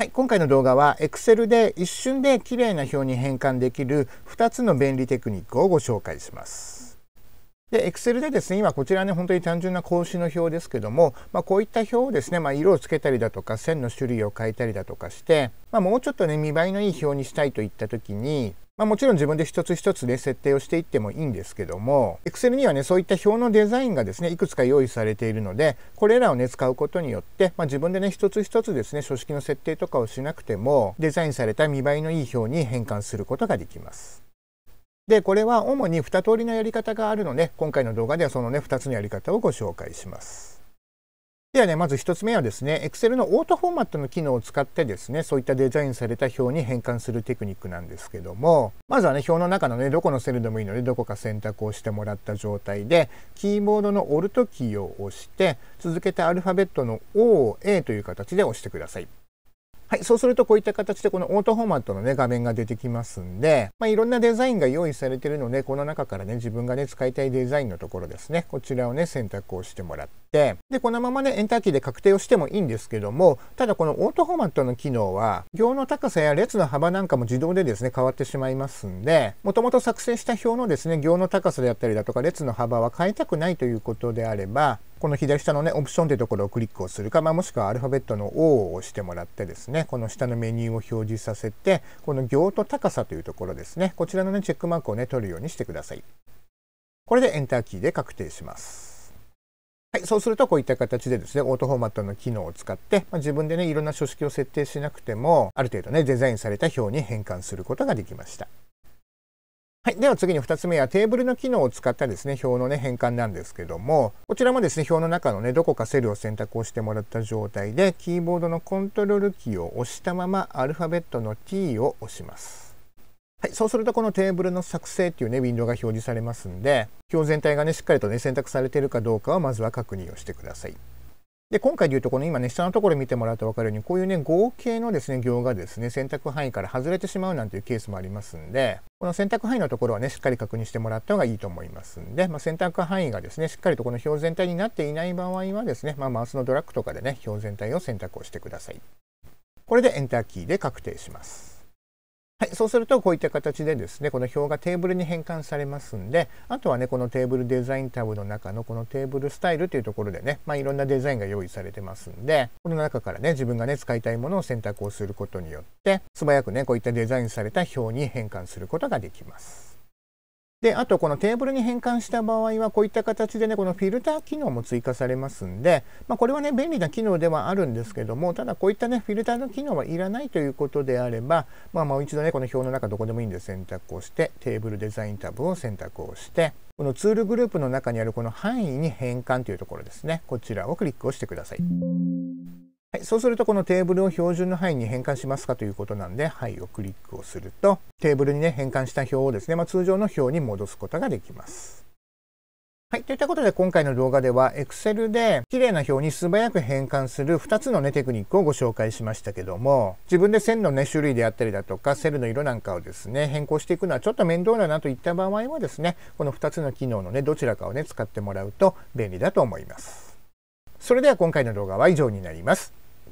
はい、今回の動画は Excel で一瞬で綺麗な表に変換できる2つの便利テクニックをご紹介します。で、Excel でですね、今こちらね、本当に単純な格子の表ですけども、まあ、こういった表をですね、まあ、色をつけたりだとか、線の種類を変えたりだとかして、まあ、もうちょっとね、見栄えのいい表にしたいといった時に、まあ、もちろん自分で一つ一つで設定をしていってもいいんですけども Excel にはねそういった表のデザインがですねいくつか用意されているのでこれらをね使うことによって、まあ、自分でね一つ一つですね書式の設定とかをしなくてもデザインされた見栄えのいい表に変換することができます。でこれは主に2通りのやり方があるので今回の動画ではそのね2つのやり方をご紹介します。ではね、まず一つ目はですね、Excel のオートフォーマットの機能を使ってですね、そういったデザインされた表に変換するテクニックなんですけども、まずはね、表の中のね、どこのセルでもいいので、どこか選択をしてもらった状態で、キーボードの Alt キーを押して、続けてアルファベットの O、A という形で押してください。はい、そうするとこういった形でこのオートフォーマットのね、画面が出てきますんで、まあ、いろんなデザインが用意されているので、この中からね、自分がね、使いたいデザインのところですね、こちらをね、選択をしてもらって、、で、このままね、エンターキーで確定をしてもいいんですけども、ただこのオートフォーマットの機能は、行の高さや列の幅なんかも自動でですね、変わってしまいますんで、もともと作成した表のですね、行の高さであったりだとか、列の幅は変えたくないということであれば、この左下のね、オプションというところをクリックをするか、まあ、もしくはアルファベットの O を押してもらってですね、この下のメニューを表示させて、この行と高さというところですね、こちらのね、チェックマークをね、取るようにしてください。これでエンターキーで確定します。はい、そうするとこういった形でですね、オートフォーマットの機能を使って、まあ、自分でね、いろんな書式を設定しなくても、ある程度ね、デザインされた表に変換することができました。はい、では次に2つ目はテーブルの機能を使ったですね、表のね、変換なんですけども、こちらもですね、表の中のね、どこかセルを選択をしてもらった状態で、キーボードのコントロールキーを押したままアルファベットの T を押します。はい、そうするとこのテーブルの作成っていうね、ウィンドウが表示されますんで、表全体がね、しっかりとね、選択されているかどうかはまずは確認をしてください。で、今回で言うと、この今ね、下のところ見てもらうと分かるように、こういうね、合計のですね、行がですね、選択範囲から外れてしまうなんていうケースもありますんで、この選択範囲のところはね、しっかり確認してもらった方がいいと思いますんで、まあ、選択範囲がですね、しっかりとこの表全体になっていない場合はですね、まあ、マウスのドラッグとかでね、表全体を選択をしてください。これで Enter キーで確定します。はい、そうするとこういった形でですね、この表がテーブルに変換されますんで、あとはね、このテーブルデザインタブの中のこのテーブルスタイルというところでね、まあ、いろんなデザインが用意されてますんで、この中からね、自分がね、使いたいものを選択をすることによって、素早くね、こういったデザインされた表に変換することができます。で、あとこのテーブルに変換した場合は、こういった形でね、このフィルター機能も追加されますんで、まあ、これはね、便利な機能ではあるんですけども、ただこういったね、フィルターの機能はいらないということであれば、まあ、もう一度ね、この表の中どこでもいいんで選択をして、テーブルデザインタブを選択をして、このツールグループの中にあるこの範囲に変換というところですね、こちらをクリックをしてください。い、そうするとこのテーブルを標準の範囲に変換しますかということなんで、はいをクリックをすると、テーブルにね、変換した表をですね、まあ、通常の表に戻すことができます。はい。といったことで今回の動画では Excel で綺麗な表に素早く変換する2つのねテクニックをご紹介しましたけども自分で線のね種類であったりだとかセルの色なんかをですね変更していくのはちょっと面倒だなといった場合はですねこの2つの機能のねどちらかをね使ってもらうと便利だと思います。それでは今回の動画は以上になります。